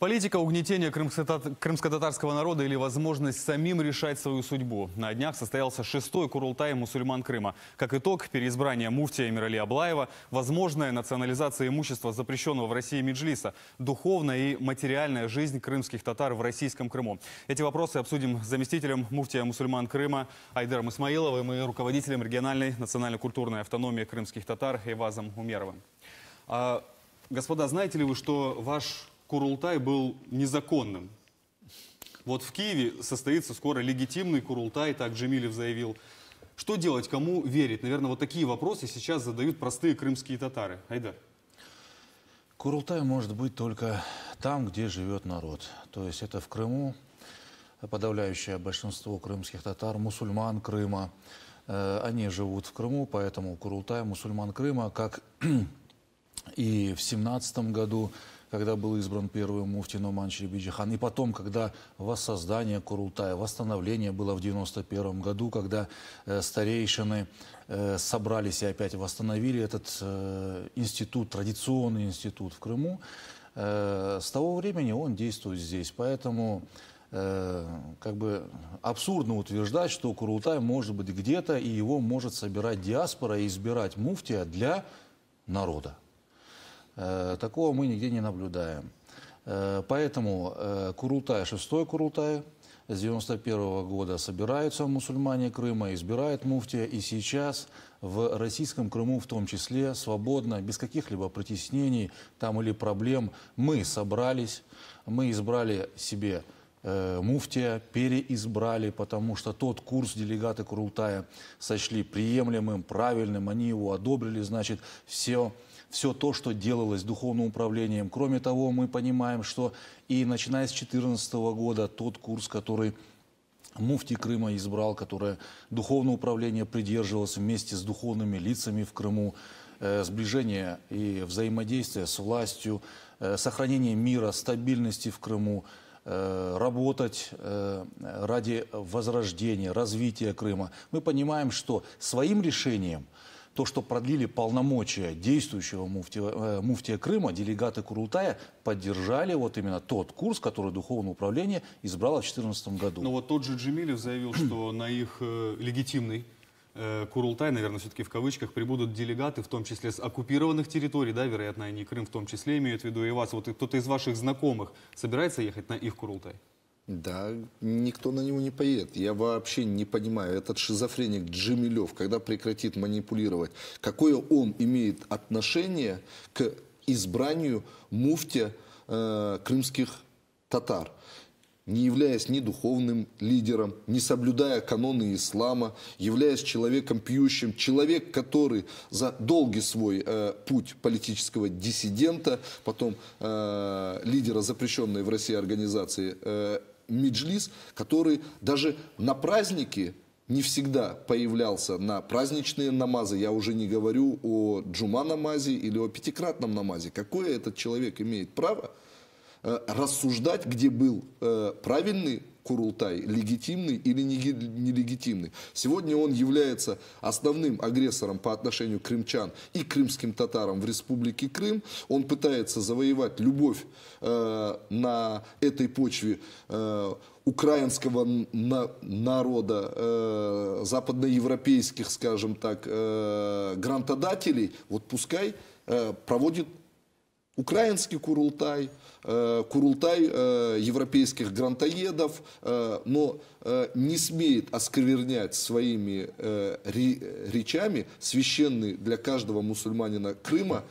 Политика угнетения крымско-татарского народа или возможность самим решать свою судьбу. На днях состоялся шестой курултай мусульман Крыма. Как итог, переизбрание муфтия Эмирали Аблаева, возможная национализация имущества запрещенного в России Меджлиса, духовная и материальная жизнь крымских татар в российском Крыму. Эти вопросы обсудим с заместителем муфтия мусульман Крыма Айдаром Исмаиловым и руководителем региональной национально-культурной автономии крымских татар Эвазом Умеровым. А, господа, знаете ли вы, что ваш Курултай был незаконным. Вот в Киеве состоится скоро легитимный Курултай, так Джемилев заявил. Что делать, кому верить? Наверное, вот такие вопросы сейчас задают простые крымские татары. Айдар. Курултай может быть только там, где живет народ. То есть это в Крыму, подавляющее большинство крымских татар, мусульман Крыма. Э, они живут в Крыму, поэтому Курултай, мусульман Крыма, как и в 17 году когда был избран первый муфти Номан Шрибиджихан, и потом, когда воссоздание Курултая, восстановление было в 91 году, когда э, старейшины э, собрались и опять восстановили этот э, институт, традиционный институт в Крыму, э, с того времени он действует здесь. Поэтому э, как бы абсурдно утверждать, что Курултай может быть где-то, и его может собирать диаспора и избирать муфтия для народа. Э, такого мы нигде не наблюдаем. Э, поэтому э, Курултай, шестой Курултай, с 91 -го года собираются мусульмане Крыма, избирают муфтия, и сейчас в российском Крыму в том числе свободно, без каких-либо притеснений там или проблем, мы собрались, мы избрали себе э, муфтия, переизбрали, потому что тот курс делегаты Курултая сочли приемлемым, правильным, они его одобрили, значит, все все то, что делалось духовным управлением. Кроме того, мы понимаем, что и начиная с 2014 года тот курс, который муфти Крыма избрал, которое духовное управление придерживалось вместе с духовными лицами в Крыму, э, сближение и взаимодействие с властью, э, сохранение мира, стабильности в Крыму, э, работать ради возрождения, развития Крыма. Мы понимаем, что своим решением – то, что продлили полномочия действующего муфтия, э, муфтия Крыма, делегаты Курултая поддержали вот именно тот курс, который Духовное управление избрало в 2014 году. Но ну вот тот же Джемилев заявил, что на их э, легитимный э, Курултай, наверное, все-таки в кавычках, прибудут делегаты, в том числе с оккупированных территорий, да, вероятно, они Крым в том числе имеют в виду, и вас. Вот кто-то из ваших знакомых собирается ехать на их Курултай? Да, никто на него не поедет. Я вообще не понимаю, этот шизофреник Джимилев, когда прекратит манипулировать, какое он имеет отношение к избранию муфтия э, крымских татар, не являясь ни духовным лидером, не соблюдая каноны ислама, являясь человеком пьющим, человек, который за долгий свой э, путь политического диссидента, потом э, лидера запрещенной в России организации э, Меджлис, который даже на праздники не всегда появлялся на праздничные намазы. Я уже не говорю о джума намазе или о пятикратном намазе. Какое этот человек имеет право э, рассуждать, где был э, правильный Курултай легитимный или нелегитимный. Сегодня он является основным агрессором по отношению к крымчан и крымским татарам в республике Крым. Он пытается завоевать любовь э, на этой почве э, украинского на народа, э, западноевропейских, скажем так, э, грантодателей. Вот пускай э, проводит Украинский курултай, э, курултай э, европейских грантоедов, э, но не смеет осквернять своими речами священный для каждого мусульманина Крыма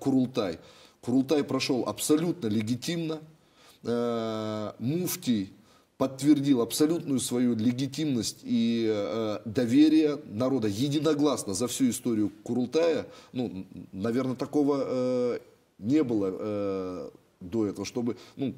курултай. Курултай прошел абсолютно легитимно. Муфтий подтвердил абсолютную свою легитимность и э, доверие народа единогласно за всю историю Курултая. Ну, наверное, такого не было э, до этого, чтобы ну,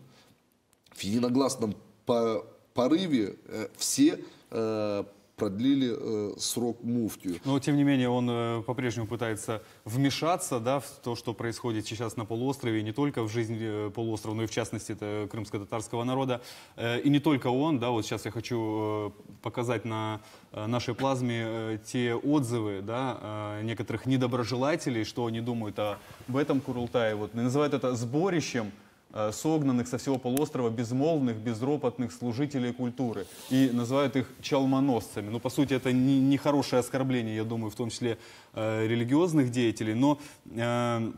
в единогласном по порыве э, все э, продлили э, срок муфтию. Но, тем не менее, он э, по-прежнему пытается вмешаться да, в то, что происходит сейчас на полуострове, не только в жизнь э, полуострова, но и в частности это крымско-татарского народа. Э, и не только он. Да, вот сейчас я хочу э, показать на э, нашей плазме э, те отзывы да, э, некоторых недоброжелателей, что они думают об этом Курултае. Вот, называют это сборищем Э, согнанных со всего полуострова безмолвных, безропотных служителей культуры. И называют их чалмоносцами. Ну, по сути, это нехорошее не, оскорбление, я думаю, в том числе э, религиозных деятелей. Но... Э,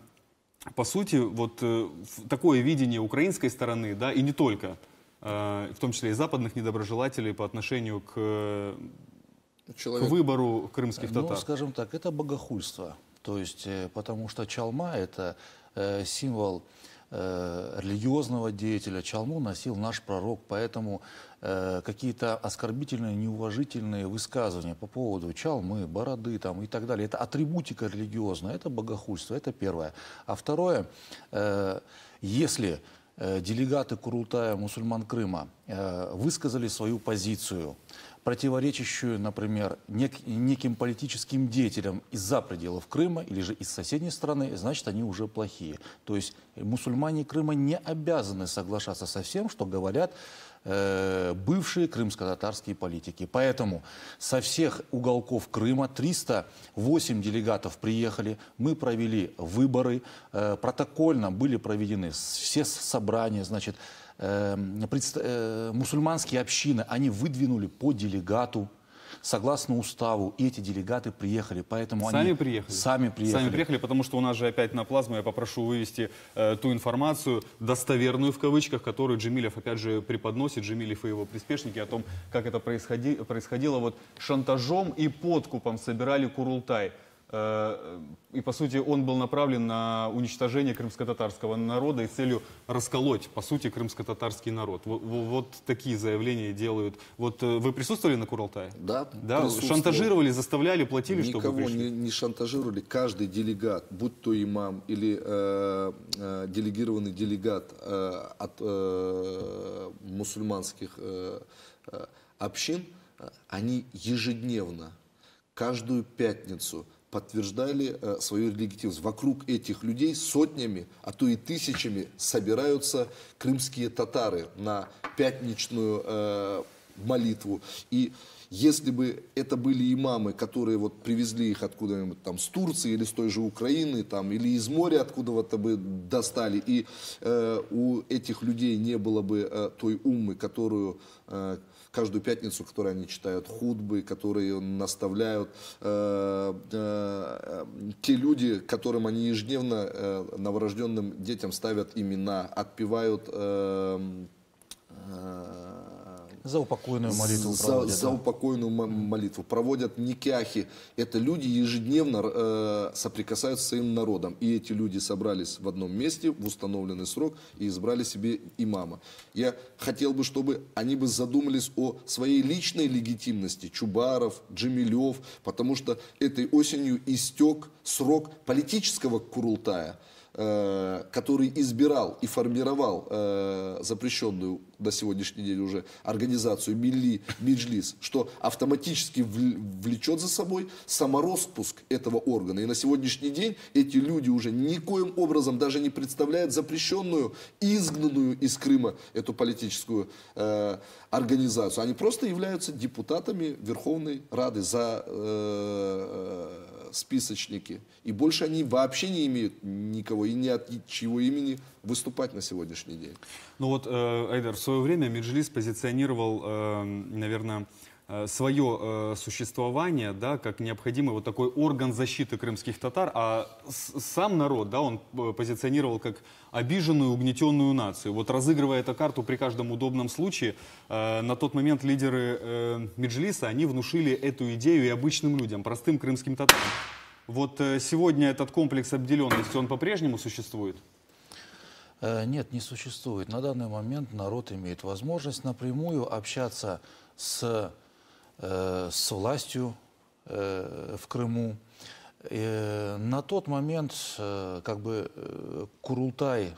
по сути, вот э, такое видение украинской стороны, да, и не только, э, в том числе и западных недоброжелателей по отношению к, к выбору крымских ну, татар. Ну, скажем так, это богохульство. То есть, э, потому что чалма – это э, символ Э, религиозного деятеля чалму носил наш пророк, поэтому э, какие-то оскорбительные, неуважительные высказывания по поводу чалмы, бороды там, и так далее, это атрибутика религиозная, это богохульство, это первое. А второе, э, если делегаты Курултая мусульман Крыма высказали свою позицию, противоречащую, например, нек неким политическим деятелям из-за пределов Крыма или же из соседней страны, значит, они уже плохие. То есть мусульмане Крыма не обязаны соглашаться со всем, что говорят э, бывшие крымско-татарские политики. Поэтому со всех уголков Крыма 308 делегатов приехали, мы провели выборы, э, протокольно были проведены все собрания, значит, Эм, э, мусульманские общины, они выдвинули по делегату согласно уставу, и эти делегаты приехали, поэтому сами они приехали. сами приехали. Сами приехали, потому что у нас же опять на плазму, я попрошу вывести э, ту информацию, достоверную в кавычках, которую Джемилев опять же преподносит, Джемилев и его приспешники, о том, как это происходи, происходило вот шантажом и подкупом собирали Курултай. Э, и, по сути, он был направлен на уничтожение крымско-татарского народа и целью расколоть, по сути, крымско-татарский народ. Вот, вот такие заявления делают. Вот э, вы присутствовали на Куралтае? Да, да Шантажировали, заставляли, платили, Никого чтобы пришли? Не, не шантажировали. Каждый делегат, будь то имам или э, э, делегированный делегат э, от э, мусульманских э, э общин, они ежедневно, каждую пятницу – подтверждали э, свою легитимность. Вокруг этих людей сотнями, а то и тысячами собираются крымские татары на пятничную э, молитву. И если бы это были имамы, которые вот привезли их откуда-нибудь там с Турции или с той же Украины, там, или из моря откуда-то бы достали, и э, у этих людей не было бы э, той уммы, которую э, каждую пятницу, которые они читают худбы, которые наставляют. Э, э, э, те люди, которым они ежедневно новорожденным детям ставят имена, отпевают эм, за упокойную молитву за, проводят. За да? упокойную молитву. Проводят никяхи. Это люди ежедневно э, соприкасаются с своим народом. И эти люди собрались в одном месте в установленный срок и избрали себе имама. Я хотел бы, чтобы они бы задумались о своей личной легитимности Чубаров, Джемилев, потому что этой осенью истек срок политического курултая э, который избирал и формировал э, запрещенную на сегодняшней день уже организацию Милли, Меджлис, что автоматически влечет за собой самороспуск этого органа. И на сегодняшний день эти люди уже никоим образом даже не представляют запрещенную, изгнанную из Крыма эту политическую э, организацию. Они просто являются депутатами Верховной Рады за э, э списочники. И больше они вообще не имеют никого и ни от чьего имени выступать на сегодняшний день. Ну вот, э, Эйдер, свое время Меджлис позиционировал, эм, наверное, э, свое э, существование, да, как необходимый вот такой орган защиты крымских татар, а сам народ, да, он э, позиционировал как обиженную, угнетенную нацию. Вот разыгрывая эту карту при каждом удобном случае, на тот момент лидеры э, Меджлиса, они внушили эту идею и обычным людям, простым крымским татарам. Вот сегодня этот комплекс обделенности, он по-прежнему существует? Э, нет, не существует. На данный момент народ имеет возможность напрямую общаться с, э, с властью э, в Крыму. И на тот момент как бы Курултай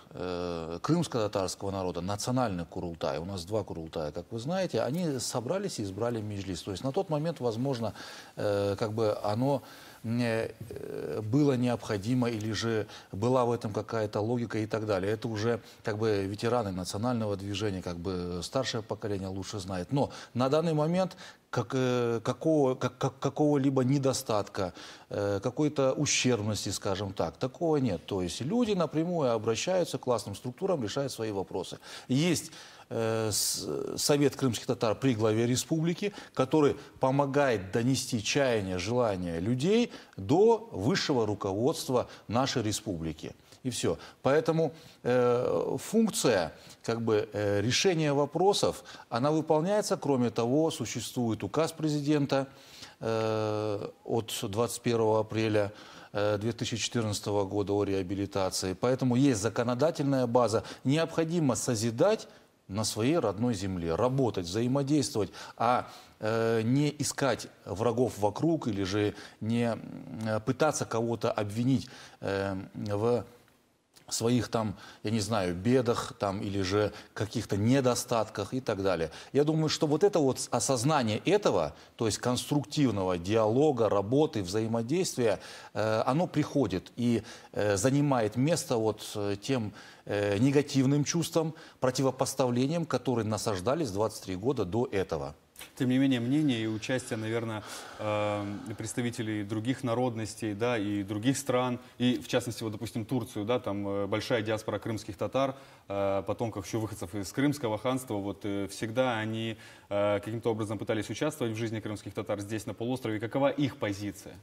крымско-татарского народа, национальный Курултай, у нас два Курултая, как вы знаете, они собрались и избрали Межлис. То есть на тот момент, возможно, как бы оно Э, было необходимо или же была в этом какая-то логика и так далее. Это уже как бы ветераны национального движения, как бы старшее поколение лучше знает. Но на данный момент как, э, какого, как, как, какого-либо недостатка, э, какой-то ущербности, скажем так. Такого нет. То есть люди напрямую обращаются к классным структурам, решают свои вопросы. Есть Э, Совет крымских татар при главе республики, который помогает донести чаяние, желания людей до высшего руководства нашей республики. И все. Поэтому э, функция как бы, э, решения вопросов, она выполняется. Кроме того, существует указ президента э, от 21 апреля 2014 э, года о реабилитации. Поэтому есть законодательная база. Необходимо созидать на своей родной земле, работать, взаимодействовать, а э, не искать врагов вокруг или же не э, пытаться кого-то обвинить э, в своих там, я не знаю, бедах там или же каких-то недостатках и так далее. Я думаю, что вот это вот осознание этого, то есть конструктивного диалога, работы, взаимодействия, э, оно приходит и э, занимает место вот э, тем э, негативным чувствам, противопоставлениям, которые насаждались 23 года до этого. Тем не менее, мнение и участие, наверное, э, представителей других народностей, да, и других стран, и в частности, вот, допустим, Турцию, да, там э, большая диаспора крымских татар, э, потомков еще выходцев из крымского ханства, вот всегда они каким-то образом пытались участвовать в жизни крымских татар здесь, на полуострове. Какова их позиция?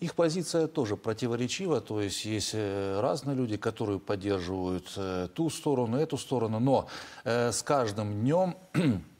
Их позиция тоже противоречива, то есть есть разные люди, которые поддерживают ту сторону, эту сторону, но с каждым днем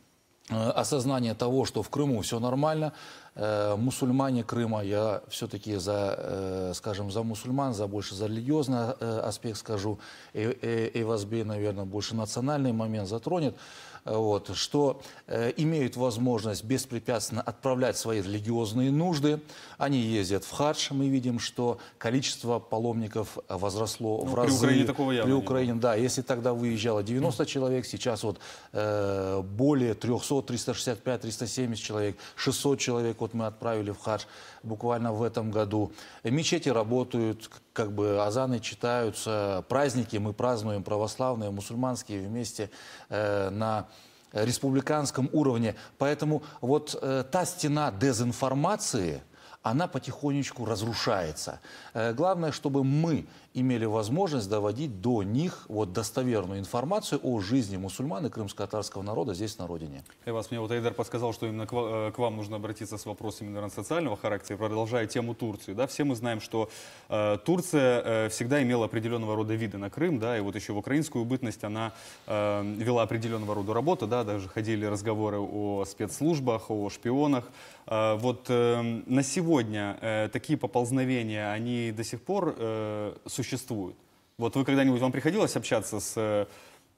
Э, осознание того, что в Крыму все нормально, э, мусульмане Крыма, я все-таки за, э, скажем, за мусульман, за больше за религиозный аспект скажу, и, и, и вас, наверное, больше национальный момент затронет вот, что э, имеют возможность беспрепятственно отправлять свои религиозные нужды. Они ездят в хадж. Мы видим, что количество паломников возросло ну, в разы. При Украине такого явно При Украине, да. Если тогда выезжало 90 хм. человек, сейчас вот э, более 300, 365, 370 человек, 600 человек вот мы отправили в хадж буквально в этом году. Мечети работают, как бы азаны читаются, праздники мы празднуем, православные, мусульманские вместе э, на республиканском уровне. Поэтому вот э, та стена дезинформации, она потихонечку разрушается. Э, главное, чтобы мы имели возможность доводить до них вот достоверную информацию о жизни мусульман и крымско-татарского народа здесь на родине. И э, вас мне вот Айдар подсказал, что именно к э, вам нужно обратиться с вопросами, наверное, социального характера, продолжая тему Турции. Да, все мы знаем, что э, Турция э, всегда имела определенного рода виды на Крым, да, и вот еще в украинскую бытность она э, вела определенного рода работу, да, даже ходили разговоры о спецслужбах, о шпионах. Э, вот э, на сегодня э, такие поползновения, они до сих пор э, существуют существуют. Вот вы когда-нибудь, вам приходилось общаться с, э,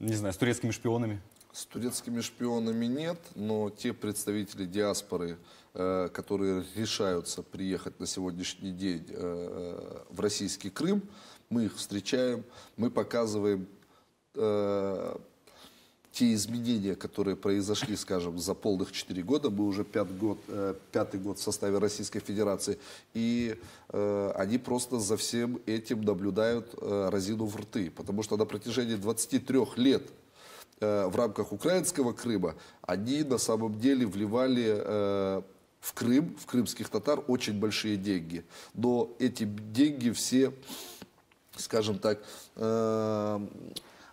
не знаю, с турецкими шпионами? С турецкими шпионами нет, но те представители диаспоры, э, которые решаются приехать на сегодняшний день э, в российский Крым, мы их встречаем, мы показываем те изменения, которые произошли, скажем, за полных 4 года, мы уже пят год, э, пятый год в составе Российской Федерации, и э, они просто за всем этим наблюдают э, разину в рты, потому что на протяжении 23 лет э, в рамках украинского Крыма они на самом деле вливали э, в Крым, в крымских татар очень большие деньги, но эти деньги все, скажем так, э,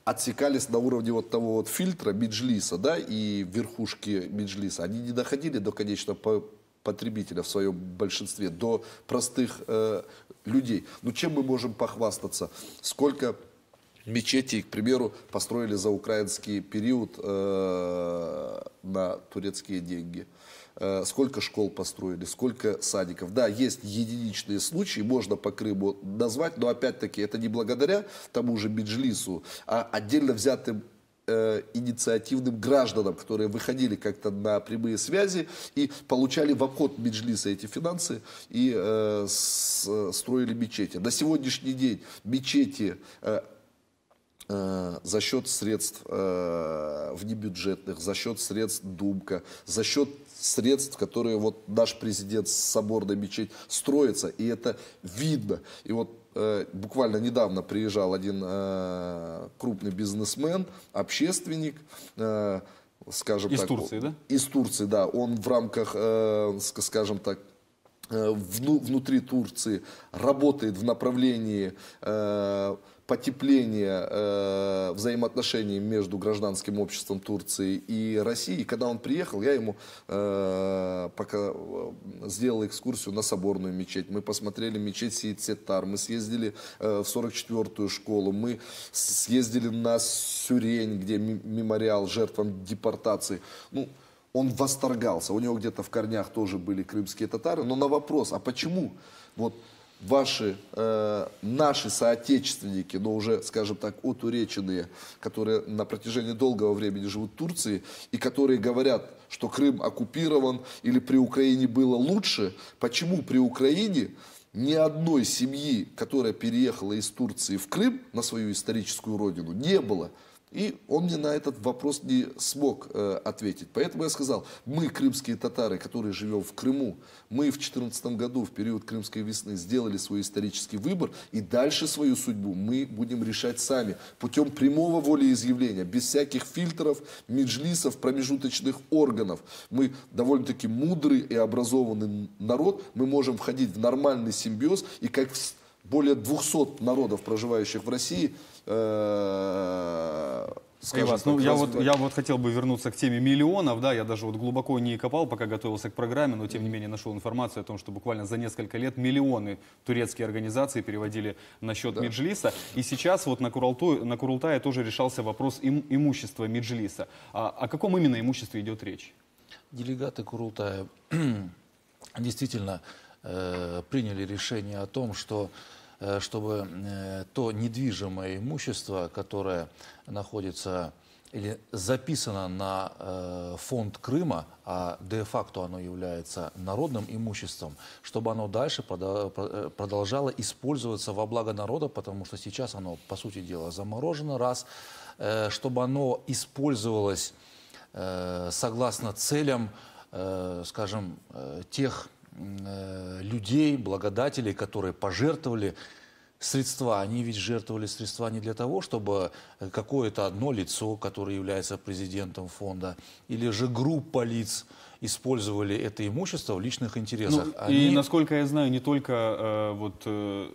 отсекались на уровне вот того вот фильтра Меджлиса, да, и верхушки Меджлиса. Они не доходили до конечного потребителя в своем большинстве, до простых э, людей. Но ну, чем мы можем похвастаться? Сколько мечетей, к примеру, построили за украинский период э, на турецкие деньги? Э, сколько школ построили, сколько садиков. Да, есть единичные случаи, можно по Крыму назвать, но опять-таки это не благодаря тому же Меджлису, а отдельно взятым э, инициативным гражданам, которые выходили как-то на прямые связи и получали в обход Меджлиса эти финансы и э, э строили мечети. На сегодняшний день мечети э, за счет средств э, внебюджетных, за счет средств Думка, за счет средств, которые вот наш президент с соборной мечеть строится, и это видно. И вот э, буквально недавно приезжал один э, крупный бизнесмен, общественник, э, скажем из так. Из Турции, да? Из Турции, да. Он в рамках, э, скажем так, э, вну, внутри Турции работает в направлении... Э, потепление э, взаимоотношений между гражданским обществом Турции и России. Когда он приехал, я ему э, пока э, сделал экскурсию на соборную мечеть. Мы посмотрели мечеть Сиецетар, мы съездили э, в 44-ю школу, мы съездили на Сюрень, где мемориал жертвам депортации. Ну, он восторгался. У него где-то в корнях тоже были крымские татары. Но на вопрос, а почему вот ваши, э, наши соотечественники, но уже, скажем так, отуреченные, которые на протяжении долгого времени живут в Турции, и которые говорят, что Крым оккупирован или при Украине было лучше, почему при Украине ни одной семьи, которая переехала из Турции в Крым на свою историческую родину, не было. И он мне на этот вопрос не смог э, ответить. Поэтому я сказал, мы, крымские татары, которые живем в Крыму, мы в 2014 году, в период Крымской весны, сделали свой исторический выбор, и дальше свою судьбу мы будем решать сами, путем прямого волеизъявления, без всяких фильтров, меджлисов, промежуточных органов. Мы довольно-таки мудрый и образованный народ, мы можем входить в нормальный симбиоз, и как в более 200 народов, проживающих в России, э, ну, скажем, ну, я, вот, я вот хотел бы вернуться к теме миллионов, да, я даже вот глубоко не копал, пока готовился к программе, но тем не менее нашел информацию о том, что буквально за несколько лет миллионы турецкие организации переводили на счет да. Меджлиса, и сейчас вот на, Куралту, на Курултае тоже решался вопрос им, имущества Меджлиса. А, о каком именно имуществе идет речь? Делегаты Курултая действительно Э, приняли решение о том, что э, чтобы э, то недвижимое имущество, которое находится или записано на фонд Крыма, а де-факто оно является народным имуществом, чтобы оно дальше продолжало использоваться во благо народа, потому что сейчас оно, по сути дела, заморожено, раз, чтобы оно использовалось согласно целям, скажем, тех Э, людей, благодателей, которые пожертвовали средства. Они ведь жертвовали средства не для того, чтобы э, какое-то одно лицо, которое является президентом фонда, или же группа лиц использовали это имущество в личных интересах. Ну, Они... И, насколько я знаю, не только э, вот... Э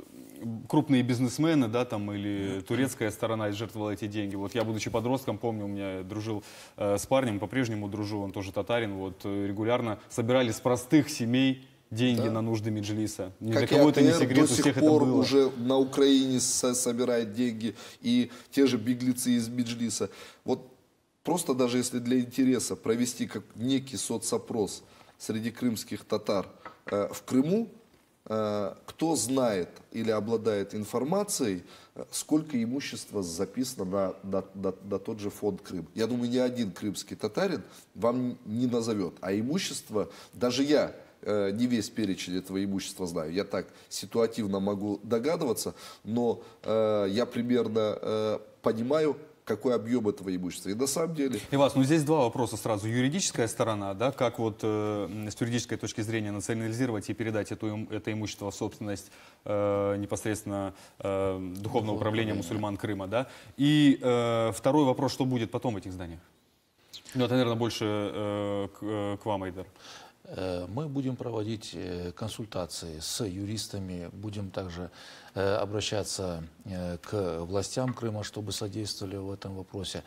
крупные бизнесмены, да, там, или турецкая сторона жертвовала эти деньги. Вот я, будучи подростком, помню, у меня дружил э, с парнем, по-прежнему дружу, он тоже татарин, вот, э, регулярно собирали с простых семей деньги да. на нужды Меджлиса. Ни как для кого это не секрет, до сих всех пор это было. уже на Украине собирает деньги и те же беглецы из Меджлиса. Вот просто даже если для интереса провести как некий соцопрос среди крымских татар э, в Крыму, Э, кто знает или обладает информацией, э, сколько имущества записано на, на, на, на тот же фонд Крым. Я думаю, ни один крымский татарин вам не назовет. А имущество, даже я э, не весь перечень этого имущества знаю. Я так ситуативно могу догадываться, но э, я примерно э, понимаю, какой объем этого имущества. И на самом деле... Ивас, ну здесь два вопроса сразу. Юридическая сторона, да, как вот э, с юридической точки зрения национализировать и передать эту, это имущество в собственность э, непосредственно э, Духовного, Духовного управления мусульман Крыма, да. И э, второй вопрос, что будет потом в этих зданиях? Ну, это, наверное, больше э, к, э, к вам, Айдар. Э, мы будем проводить э, консультации с юристами, будем также э, обращаться к властям Крыма, чтобы содействовали в этом вопросе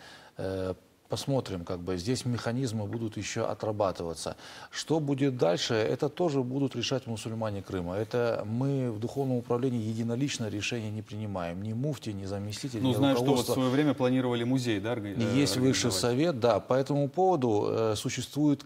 посмотрим, как бы здесь механизмы будут еще отрабатываться. Что будет дальше, это тоже будут решать мусульмане Крыма. Это мы в духовном управлении единолично решение не принимаем. Ни муфти, ни заместитель, Ну, ни знаю, что вот в свое время планировали музей, да, органи... Есть высший совет, да. По этому поводу э, существует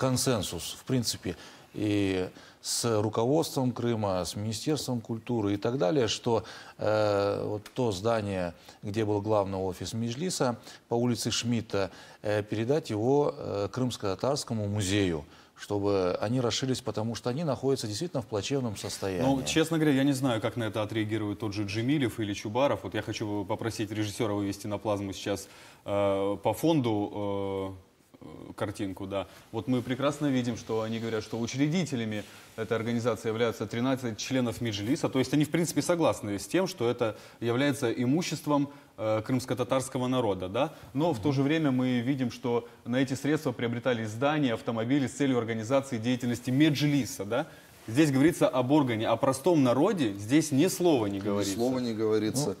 консенсус, в принципе, и с руководством Крыма, с Министерством культуры и так далее, что э, вот то здание, где был главный офис Межлиса, по улице Шмидта, э, передать его э, Крымско-Татарскому музею чтобы они расширились, потому что они находятся действительно в плачевном состоянии. Ну, честно говоря, я не знаю, как на это отреагирует тот же Джемилев или Чубаров. Вот я хочу попросить режиссера вывести на плазму сейчас э, по фонду э, Э, картинку, да. Вот мы прекрасно видим, что они говорят, что учредителями этой организации являются 13 членов Меджлиса, то есть они, в принципе, согласны с тем, что это является имуществом э, крымско-татарского народа, да. Но mm-hmm. в то же время мы видим, что на эти средства приобретали здания, автомобили с целью организации деятельности Меджлиса, да. Здесь говорится об органе, о простом народе здесь ни слова не говорится. Ни слова не говорится. Ну,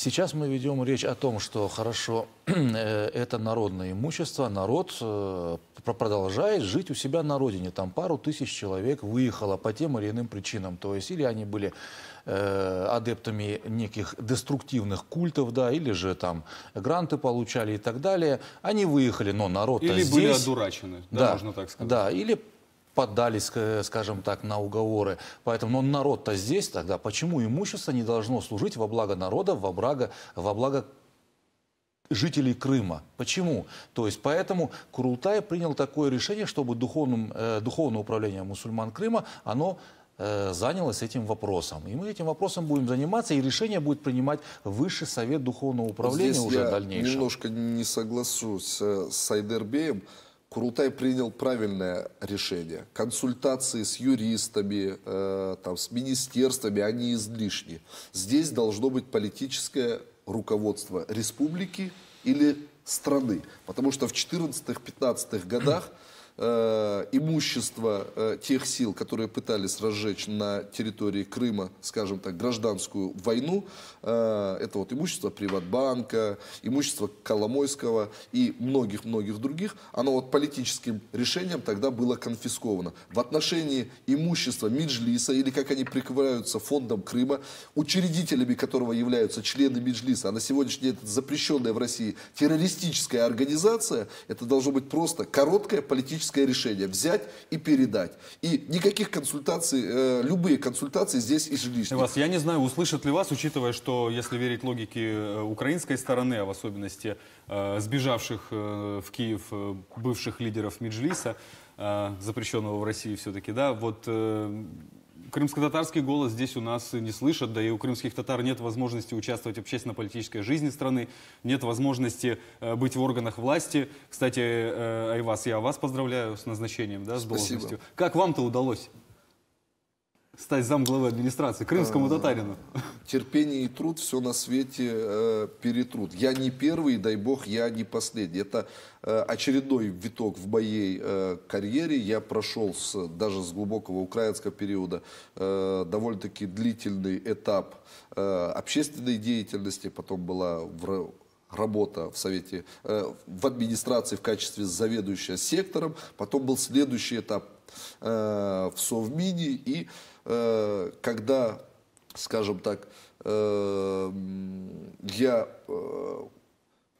Сейчас мы ведем речь о том, что хорошо, э, это народное имущество, народ э, продолжает жить у себя на родине. Там пару тысяч человек выехало по тем или иным причинам. То есть или они были э, адептами неких деструктивных культов, да, или же там гранты получали и так далее. Они выехали, но народ Или здесь. были одурачены, да, да, можно так сказать. Да, или поддались, э, скажем так, на уговоры. Поэтому но ну, народ-то здесь тогда. Почему имущество не должно служить во благо народа, во благо, во благо жителей Крыма. Почему? То есть поэтому Курултай принял такое решение, чтобы духовным, э, духовное управление мусульман Крыма, оно э, занялось этим вопросом. И мы этим вопросом будем заниматься, и решение будет принимать Высший Совет Духовного Управления Здесь уже я в дальнейшем. немножко не согласусь э, с Сайдербеем. Крутой принял правильное решение. Консультации с юристами, э, там, с министерствами, они излишни. Здесь должно быть политическое руководство республики или страны. Потому что в 14-15 годах Э, имущество э, тех сил, которые пытались разжечь на территории Крыма, скажем так, гражданскую войну. Э, это вот имущество Приватбанка, имущество Коломойского и многих-многих других. Оно вот политическим решением тогда было конфисковано. В отношении имущества МИДжлиса или как они прикрываются фондом Крыма, учредителями которого являются члены МИДжлиса, а на сегодняшний день это запрещенная в России террористическая организация, это должно быть просто короткое политическое политическое решение взять и передать. И никаких консультаций, э, любые консультации здесь излишни. Вас, я не знаю, услышат ли вас, учитывая, что, если верить логике э, украинской стороны, а в особенности э, сбежавших э, в Киев э, бывших лидеров Меджлиса, э, запрещенного в России все-таки, да, вот э, крымско-татарский голос здесь у нас не слышат, да и у крымских татар нет возможности участвовать в общественно-политической жизни страны, нет возможности э, быть в органах власти. Кстати, Айвас, э, э, я вас поздравляю с назначением, да, с должностью. Спасибо. Как вам-то удалось? стать замглавы администрации, крымскому татарину? Терпение и труд все на свете э, перетрут. Я не первый, дай бог, я не последний. Это э, очередной виток в моей э, карьере. Я прошел с, даже с глубокого украинского периода э, довольно-таки длительный этап э, общественной деятельности. Потом была в работа в Совете, э, в администрации в качестве заведующего сектором. Потом был следующий этап э, в Совмине и Э, когда, скажем так, э, я э,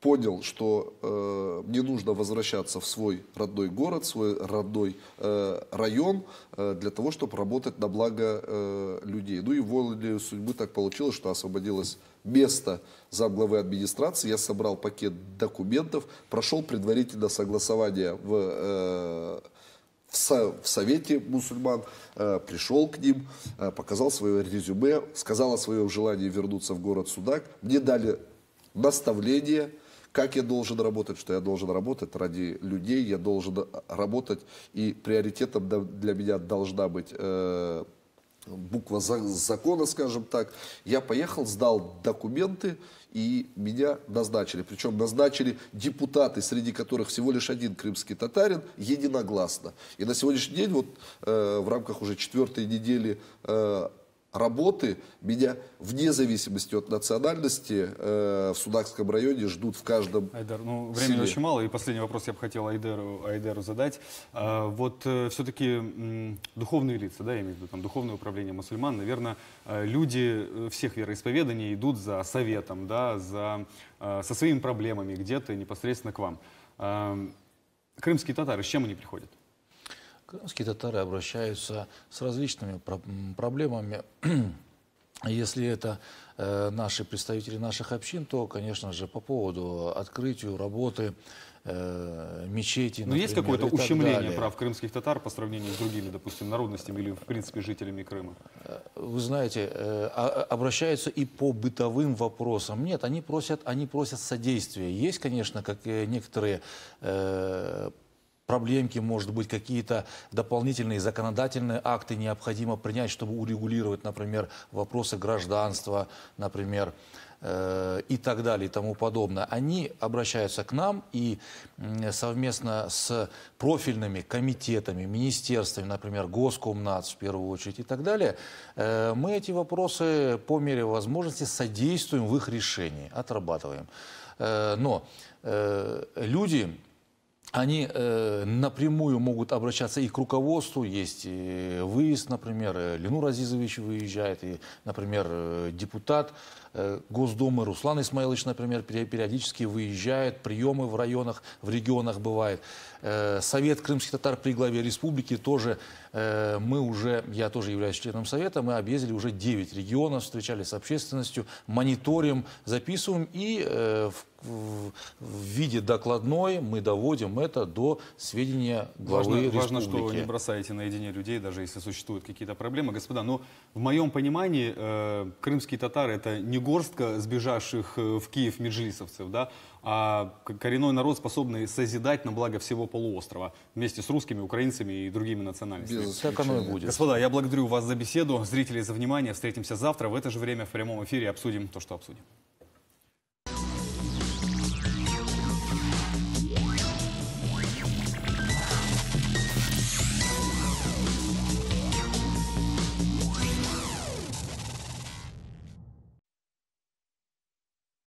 понял, что мне нужно возвращаться в свой родной город, свой родной район для того, чтобы работать на благо людей. Ну и воле судьбы так получилось, что освободилось место за главы администрации. Я собрал пакет документов, прошел предварительное согласование в в, Совете мусульман, э, пришел к ним, э, показал свое резюме, сказал о своем желании вернуться в город Судак. Мне дали наставление, как я должен работать, что я должен работать ради людей, я должен э, работать, и приоритетом для меня должна быть буква закона, скажем так. Я поехал, сдал документы, и меня назначили. Причем назначили депутаты, среди которых всего лишь один крымский татарин, единогласно. И на сегодняшний день, вот э, в рамках уже четвертой недели э, работы меня вне зависимости от национальности э, в Судакском районе ждут в каждом Айдар, ну, времени очень мало, и последний вопрос я бы хотел Айдеру, Айдеру задать. А, вот э, все-таки э, духовные лица, да, я имею в виду, там, духовное управление мусульман, наверное, э, люди э, всех вероисповеданий идут за советом, да, за, э, со своими проблемами где-то непосредственно к вам. Э, крымские татары, с чем они приходят? Крымские татары обращаются с различными проблемами. Если это э, наши представители наших общин, то, конечно же, по поводу открытию работы э, мечети. Но ну, есть какое-то ущемление далее. прав крымских татар по сравнению с другими, допустим, народностями или, в принципе, жителями Крыма? Э, вы знаете, а, а, обращаются и по бытовым вопросам. Нет, они просят, они просят содействия. Есть, конечно, как некоторые проблемки, может быть, какие-то дополнительные законодательные акты необходимо принять, чтобы урегулировать, например, вопросы гражданства, например, э, и так далее и тому подобное. Они обращаются к нам и совместно с профильными комитетами, министерствами, например, Госкомнац в первую очередь и так далее, э, мы эти вопросы по мере возможности содействуем в их решении, отрабатываем. Э, но люди они э, напрямую могут обращаться и к руководству, есть и э, выезд, например, э, Ленур Азизович выезжает, и, например, э, депутат э, Госдумы Руслан Исмаилович, например, периодически выезжает, приемы в районах, в регионах бывает. Э, Совет крымских татар при главе республики тоже Э, мы уже, я тоже являюсь членом Совета, мы объездили уже 9 регионов, встречались с общественностью, мониторим, записываем и э, в в виде докладной мы доводим это до сведения главы важно, республики. Важно, что не бросаете наедине людей, даже если существуют какие-то проблемы. Господа, но ну, в моем понимании э, крымские татары это не горстка сбежавших э, в Киев меджлисовцев, да? а коренной народ, способный созидать на благо всего полуострова вместе с русскими, украинцами и другими национальностями. Без так оно и будет. Господа, я благодарю вас за беседу, зрителей за внимание. Встретимся завтра в это же время в прямом эфире обсудим то, что обсудим.